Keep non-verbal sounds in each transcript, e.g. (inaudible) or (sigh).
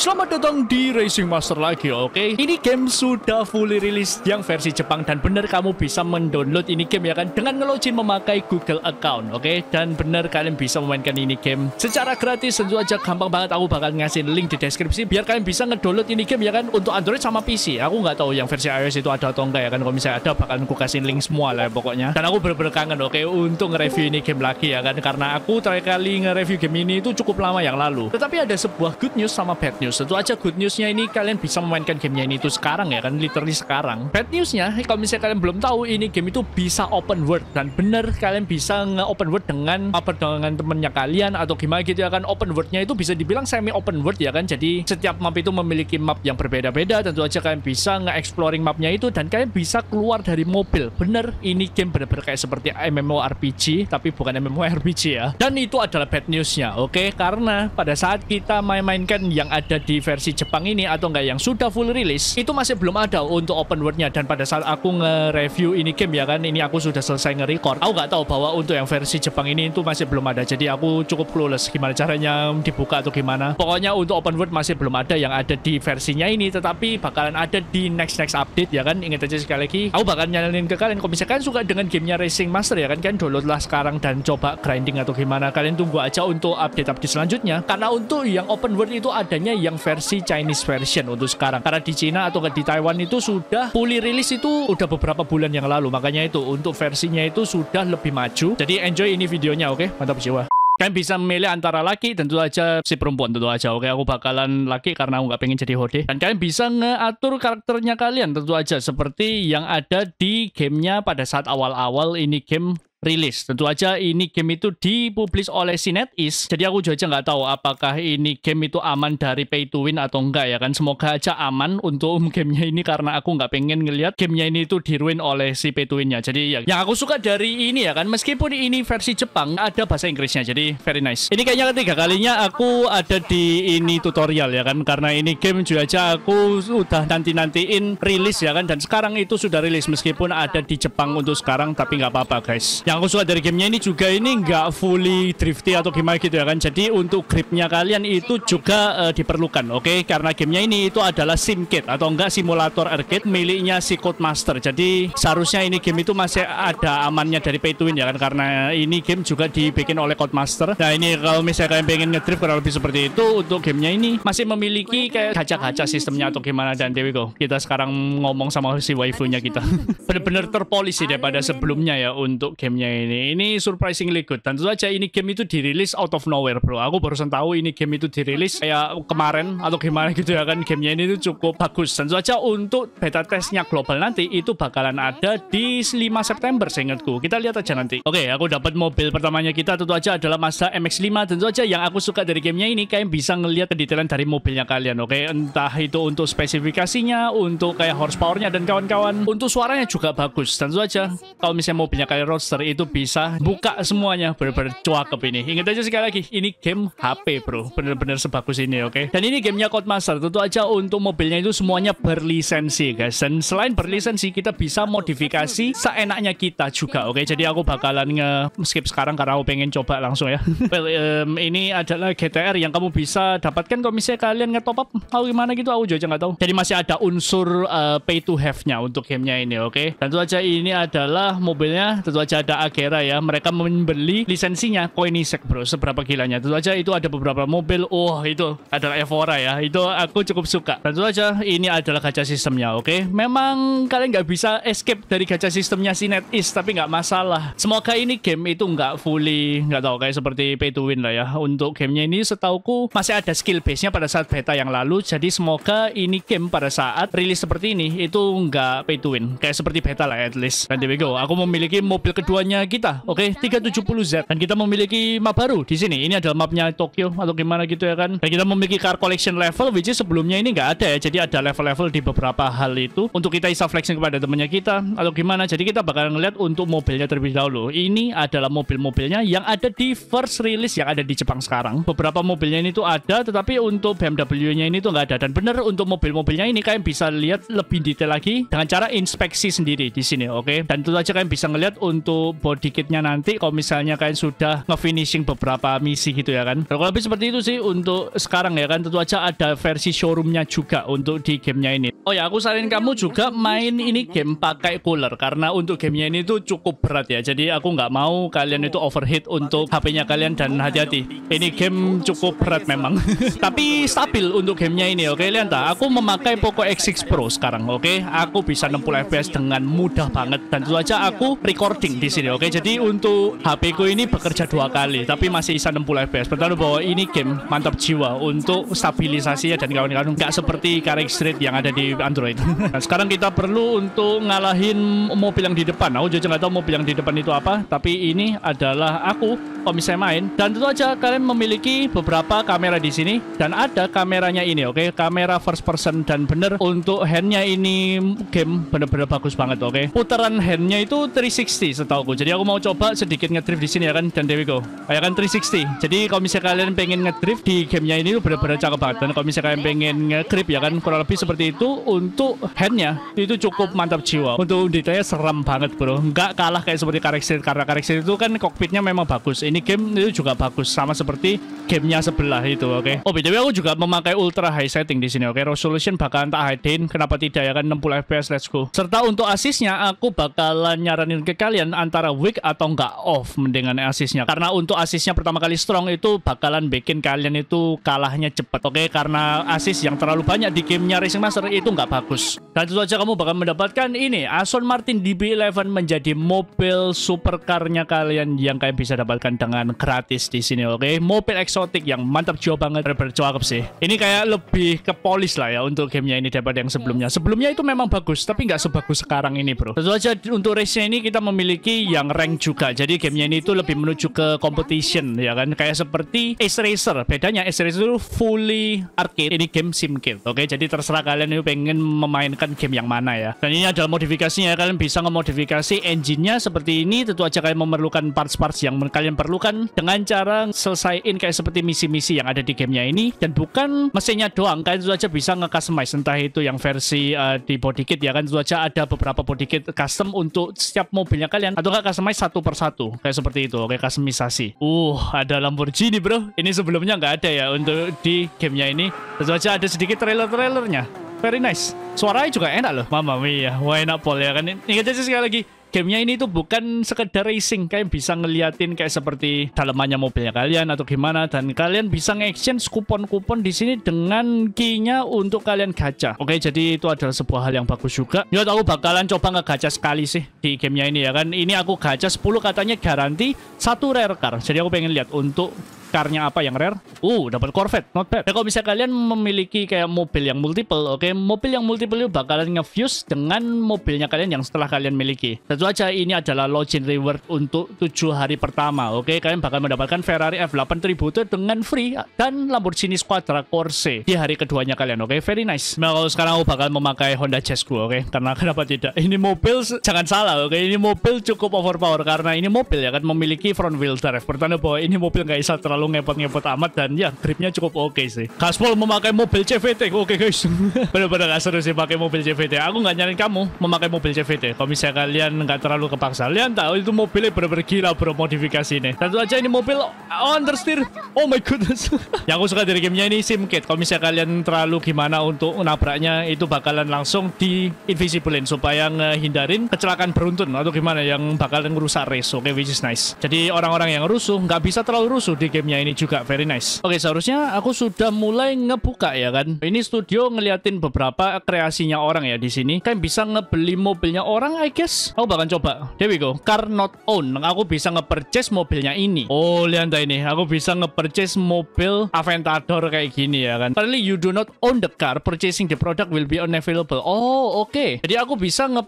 Selamat datang di Racing Master lagi, oke? Okay? Ini game sudah fully rilis yang versi Jepang dan benar kamu bisa mendownload ini game ya kan dengan ngelogin memakai Google account, oke? Okay? Dan benar kalian bisa memainkan ini game secara gratis, tentu aja gampang banget. Aku bakal ngasih link di deskripsi biar kalian bisa ngedownload ini game ya kan untuk Android sama PC. Aku nggak tahu yang versi iOS itu ada atau enggak ya kan. Kalau misalnya ada bakal aku kasih link semua lah ya, pokoknya. Dan aku bener-bener kangen, oke? Okay? Untuk nge-review ini game lagi ya kan karena aku terakhir kali nge-review game ini itu cukup lama yang lalu. Tetapi ada sebuah good news sama bad news news. Tentu aja good newsnya ini kalian bisa memainkan gamenya ini itu sekarang ya kan, literally sekarang. Bad newsnya, kalau misalnya kalian belum tahu ini game itu bisa open world dan bener kalian bisa nge-open world dengan apa dengan temennya kalian atau gimana gitu ya kan. Open worldnya itu bisa dibilang semi open world ya kan. Jadi setiap map itu memiliki map yang berbeda-beda. Tentu aja kalian bisa nge-exploring mapnya itu dan kalian bisa keluar dari mobil. Bener, ini game bener-bener kayak seperti MMORPG tapi bukan MMORPG ya. Dan itu adalah bad newsnya, oke? Okay? Karena pada saat kita main-mainkan yang ada di versi Jepang ini atau enggak yang sudah full rilis itu masih belum ada untuk open worldnya dan pada saat aku nge-review ini game ya kan ini aku sudah selesai nge-record aku nggak tahu bahwa untuk yang versi Jepang ini itu masih belum ada jadi aku cukup clueless gimana caranya dibuka atau gimana pokoknya untuk open world masih belum ada yang ada di versinya ini tetapi bakalan ada di next next update ya kan ingat aja sekali lagi aku bakal nyalain ke kalian kalau misalkan suka dengan gamenya Racing Master ya kan kan downloadlah sekarang dan coba grinding atau gimana kalian tunggu aja untuk update-update selanjutnya karena untuk yang open world itu adanya ya yang versi Chinese version untuk sekarang. Karena di Cina atau di Taiwan itu sudah fully rilis itu udah beberapa bulan yang lalu. Makanya itu untuk versinya itu sudah lebih maju. Jadi enjoy ini videonya, oke? Okay? Mantap jiwa. Kalian bisa memilih antara laki tentu aja si perempuan tentu aja. Oke, aku bakalan laki karena aku nggak pengen jadi hode. Dan kalian bisa ngeatur karakternya kalian tentu aja seperti yang ada di gamenya pada saat awal-awal ini game rilis. Tentu aja ini game itu dipublis oleh Sinetis. Jadi aku juga nggak tahu apakah ini game itu aman dari pay to win atau enggak ya kan. Semoga aja aman untuk um gamenya ini karena aku nggak pengen ngelihat gamenya ini itu diruin oleh si pay to winnya. Jadi ya yang aku suka dari ini ya kan meskipun ini versi Jepang ada bahasa Inggrisnya jadi very nice. Ini kayaknya ketiga kalinya aku ada di ini tutorial ya kan karena ini game juga aja aku udah nanti-nantiin rilis ya kan dan sekarang itu sudah rilis meskipun ada di Jepang untuk sekarang tapi nggak apa-apa guys. Yang aku suka dari gamenya ini juga ini nggak fully drifty atau gimana gitu ya kan. Jadi untuk gripnya kalian itu juga uh, diperlukan, oke? Okay? Karena gamenya ini itu adalah sim kit atau enggak simulator arcade miliknya si Codemaster. Jadi seharusnya ini game itu masih ada amannya dari Pay to Win ya kan karena ini game juga dibikin oleh Codemaster. Nah ini kalau misalnya kalian pengen ngedrift kurang lebih seperti itu untuk gamenya ini masih memiliki kayak kaca-kaca sistemnya atau gimana dan there we go. Kita sekarang ngomong sama si waifunya kita. (laughs) Bener-bener terpolisi daripada sebelumnya ya untuk gamenya gamenya ini. Ini surprisingly good. Tentu saja ini game itu dirilis out of nowhere bro. Aku barusan tahu ini game itu dirilis kayak kemarin atau gimana gitu ya kan. Gamenya ini tuh cukup bagus. Tentu saja untuk beta testnya global nanti itu bakalan ada di 5 September seingatku. Kita lihat aja nanti. Oke, aku dapat mobil pertamanya kita tentu saja adalah Mazda MX-5. Tentu saja yang aku suka dari gamenya ini kalian bisa ngelihat detailan dari mobilnya kalian. Oke, entah itu untuk spesifikasinya, untuk kayak horsepowernya dan kawan-kawan. Untuk suaranya juga bagus. Tentu saja kalau misalnya mobilnya kalian roadster itu bisa buka semuanya bener-bener cuakep ini. Ingat aja sekali lagi, ini game HP bro, bener-bener sebagus ini oke. Okay? Dan ini gamenya Codemaster, tentu aja untuk mobilnya itu semuanya berlisensi guys. Dan selain berlisensi, kita bisa modifikasi seenaknya kita juga oke. Okay? Jadi aku bakalan nge-skip sekarang karena aku pengen coba langsung ya. (laughs) well, um, ini adalah GTR yang kamu bisa dapatkan kalau misalnya kalian nge-top up, aku gimana gitu, aku juga nggak tahu. Jadi masih ada unsur uh, pay to have-nya untuk gamenya ini oke. Okay? Tentu aja ini adalah mobilnya, tentu aja ada Agera ya mereka membeli lisensinya Koenigsegg bro seberapa gilanya tentu aja itu ada beberapa mobil oh itu adalah Evora ya itu aku cukup suka tentu aja ini adalah gacha sistemnya oke okay? memang kalian nggak bisa escape dari gacha sistemnya si NetEase tapi nggak masalah semoga ini game itu nggak fully nggak tahu kayak seperti pay to win lah ya untuk gamenya ini setauku masih ada skill base-nya pada saat beta yang lalu jadi semoga ini game pada saat rilis seperti ini itu nggak pay to win kayak seperti beta lah at least dan there we go aku memiliki mobil keduanya mapnya kita, oke? Okay? Iya, iya. 370Z. Dan kita memiliki map baru di sini. Ini adalah mapnya Tokyo atau gimana gitu ya kan. Dan kita memiliki car collection level, which is sebelumnya ini nggak ada ya. Jadi ada level-level di beberapa hal itu untuk kita bisa flexing kepada temannya kita atau gimana. Jadi kita bakal ngeliat untuk mobilnya terlebih dahulu. Ini adalah mobil-mobilnya yang ada di first release yang ada di Jepang sekarang. Beberapa mobilnya ini tuh ada, tetapi untuk BMW-nya ini tuh nggak ada. Dan bener untuk mobil-mobilnya ini kalian bisa lihat lebih detail lagi dengan cara inspeksi sendiri di sini, oke? Okay? Dan tentu aja kalian bisa ngeliat untuk body kitnya nanti kalau misalnya kalian sudah nge-finishing beberapa misi gitu ya kan Kalau lebih seperti itu sih untuk sekarang ya kan tentu aja ada versi showroomnya juga untuk di gamenya ini oh ya aku saranin kamu juga main ini game pakai cooler karena untuk gamenya ini tuh cukup berat ya jadi aku nggak mau kalian itu overheat untuk HP-nya kalian dan hati-hati ini game cukup berat memang (laughs) tapi stabil untuk gamenya ini oke okay? lihat aku memakai Poco X6 Pro sekarang oke okay? aku bisa 60 fps dengan mudah banget dan tentu aja aku recording di sini ya. Oke, jadi untuk HP ku ini bekerja dua kali, tapi masih bisa 60 fps. Berarti bahwa ini game mantap jiwa untuk stabilisasi ya dan kawan-kawan nggak seperti karek Street yang ada di Android. (laughs) nah, sekarang kita perlu untuk ngalahin mobil yang di depan. Aku juga nggak tahu mobil yang di depan itu apa, tapi ini adalah aku kalau misalnya main dan tentu aja kalian memiliki beberapa kamera di sini dan ada kameranya ini oke okay? kamera first person dan bener untuk handnya ini game bener-bener bagus banget oke okay? putaran handnya itu 360 setahu aku, jadi aku mau coba sedikit ngedrift di sini ya kan dan there we go oh, ya kan 360 jadi kalau misalnya kalian pengen ngedrift di gamenya ini bener-bener cakep banget dan kalau misalnya kalian pengen ngegrip ya kan kurang lebih seperti itu untuk handnya itu cukup mantap jiwa untuk detailnya serem banget bro nggak kalah kayak seperti karakter karena karakter itu kan kokpitnya memang bagus ini game itu juga bagus sama seperti gamenya sebelah itu oke okay? oh btw aku juga memakai ultra high setting di sini oke okay? resolution bakalan tak hidein kenapa tidak ya kan 60 fps let's go serta untuk asisnya aku bakalan nyaranin ke kalian antara weak atau enggak off mendingan asisnya karena untuk asisnya pertama kali strong itu bakalan bikin kalian itu kalahnya cepet oke okay? karena asis yang terlalu banyak di gamenya Racing Master itu enggak bagus dan tentu saja kamu bakal mendapatkan ini Aston Martin DB11 menjadi mobil supercarnya kalian yang kalian bisa dapatkan dengan gratis di sini oke okay? mobil eksotik yang mantap jauh banget bercakap sih ini kayak lebih ke polis lah ya untuk gamenya ini daripada yang sebelumnya sebelumnya itu memang bagus tapi nggak sebagus sekarang ini bro tentu saja untuk race-nya ini kita memiliki yang rank juga jadi gamenya ini itu lebih menuju ke competition ya kan kayak seperti Ace Racer bedanya Ace Racer itu fully arcade ini game sim kit oke okay? jadi terserah kalian itu pengen memainkan kan game yang mana ya. Dan ini adalah modifikasinya. Ya. Kalian bisa memodifikasi engine-nya seperti ini. Tentu aja kalian memerlukan parts-parts yang kalian perlukan dengan cara selesaiin kayak seperti misi-misi yang ada di gamenya ini. Dan bukan mesinnya doang. Kalian tentu aja bisa nge-customize. Entah itu yang versi uh, di body kit ya kan. Tentu aja ada beberapa body kit custom untuk setiap mobilnya kalian. Atau kalian customize satu persatu. Kayak seperti itu. Kayak customisasi. Uh, ada Lamborghini bro. Ini sebelumnya nggak ada ya untuk di gamenya ini. Tentu aja ada sedikit trailer-trailernya very nice. Suaranya juga enak loh. Mama mia, Why not Paul ya kan. Ingat aja sekali lagi, gamenya ini tuh bukan sekedar racing kalian bisa ngeliatin kayak seperti dalamannya mobilnya kalian atau gimana dan kalian bisa nge-exchange kupon-kupon di sini dengan key-nya untuk kalian gacha oke jadi itu adalah sebuah hal yang bagus juga ya aku bakalan coba nge-gacha sekali sih di gamenya ini ya kan ini aku gacha 10 katanya garanti satu rare car jadi aku pengen lihat untuk Karnya apa yang rare? Uh, dapat Corvette, not bad. Nah, kalau bisa kalian memiliki kayak mobil yang multiple, oke? Okay? Mobil yang multiple itu bakalan ngefuse dengan mobilnya kalian yang setelah kalian miliki. Tentu aja ini adalah login reward untuk tujuh hari pertama, oke? Okay? Kalian bakal mendapatkan Ferrari F8 Tributo dengan free dan Lamborghini Squadra Corse di hari keduanya kalian, oke? Okay? Very nice. Nah, kalau sekarang aku bakal memakai Honda Jazzku, oke? Okay? Karena (laughs) kenapa tidak? Ini mobil jangan salah, oke? Okay? Ini mobil cukup overpower karena ini mobil ya kan memiliki front wheel drive. Pertanda bahwa ini mobil nggak bisa terlalu terlalu ngepot-ngepot amat dan ya gripnya cukup oke okay sih. Gaspol memakai mobil CVT, oke okay, guys. (laughs) Bener-bener gak seru sih pakai mobil CVT. Aku nggak nyariin kamu memakai mobil CVT. Kalau misalnya kalian nggak terlalu kepaksa, kalian tahu oh, itu mobilnya bener-bener gila bro modifikasi ini. Tentu aja ini mobil oh, understeer. Oh my goodness. (laughs) Yang aku suka dari gamenya ini sim Kalau misalnya kalian terlalu gimana untuk nabraknya itu bakalan langsung di invisiblein supaya ngehindarin kecelakaan beruntun atau gimana yang bakalan ngerusak race. Oke, okay, which is nice. Jadi orang-orang yang rusuh nggak bisa terlalu rusuh di game gamenya ini juga very nice. Oke, seharusnya aku sudah mulai ngebuka ya kan. Ini studio ngeliatin beberapa kreasinya orang ya di sini. Kan bisa ngebeli mobilnya orang I guess. Aku bakal coba. There we go. Car not own. Aku bisa nge mobilnya ini. Oh, lihat ini. Aku bisa nge mobil Aventador kayak gini ya kan. Finally you do not own the car. Purchasing the product will be unavailable. Oh, oke. Okay. Jadi aku bisa nge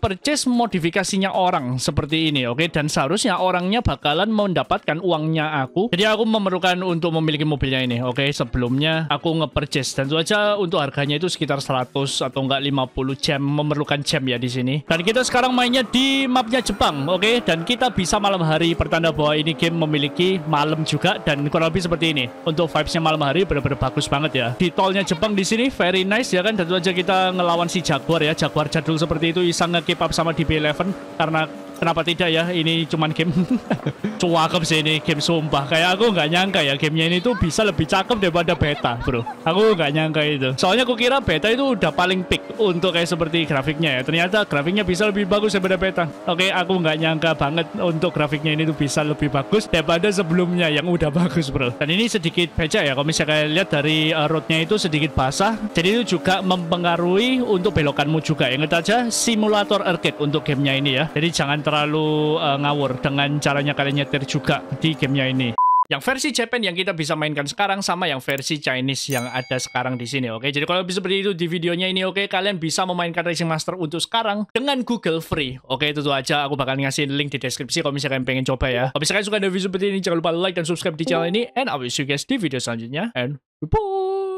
modifikasinya orang seperti ini, oke? Okay? Dan seharusnya orangnya bakalan mendapatkan uangnya aku. Jadi aku memerlukan untuk memiliki mobilnya ini. Oke, okay? sebelumnya aku nge-purchase dan saja untuk harganya itu sekitar 100 atau enggak 50 jam memerlukan jam ya di sini. Dan kita sekarang mainnya di mapnya Jepang, oke? Okay? Dan kita bisa malam hari pertanda bahwa ini game memiliki malam juga dan kurang lebih seperti ini. Untuk vibesnya malam hari benar-benar bagus banget ya. Di tolnya Jepang di sini very nice ya kan. Dan saja kita ngelawan si Jaguar ya, Jaguar jadul seperti itu iseng nge-keep up sama DB11 karena Kenapa tidak ya? Ini cuman game cuakep sih ini game sumpah. Kayak aku nggak nyangka ya gamenya ini tuh bisa lebih cakep daripada beta, bro. Aku nggak nyangka itu. Soalnya aku kira beta itu udah paling peak untuk kayak seperti grafiknya ya. Ternyata grafiknya bisa lebih bagus daripada beta. Oke, aku nggak nyangka banget untuk grafiknya ini tuh bisa lebih bagus daripada sebelumnya yang udah (laughs) bagus, bro. Dan ini sedikit becek ya. Kalau misalnya kalian lihat dari uh, roadnya itu sedikit basah. Jadi itu juga mempengaruhi untuk belokanmu juga. Ingat aja simulator arcade untuk gamenya ini ya. Jadi jangan ter terlalu uh, ngawur dengan caranya kalian nyetir juga di gamenya ini yang versi Japan yang kita bisa mainkan sekarang sama yang versi Chinese yang ada sekarang di sini oke okay? jadi kalau bisa seperti itu di videonya ini oke okay? kalian bisa memainkan Racing Master untuk sekarang dengan Google Free oke okay? itu tuh aja aku bakal ngasih link di deskripsi kalau misalnya kalian pengen coba ya kalau misalnya suka video seperti ini jangan lupa like dan subscribe di channel ini and I will see you guys di video selanjutnya and bye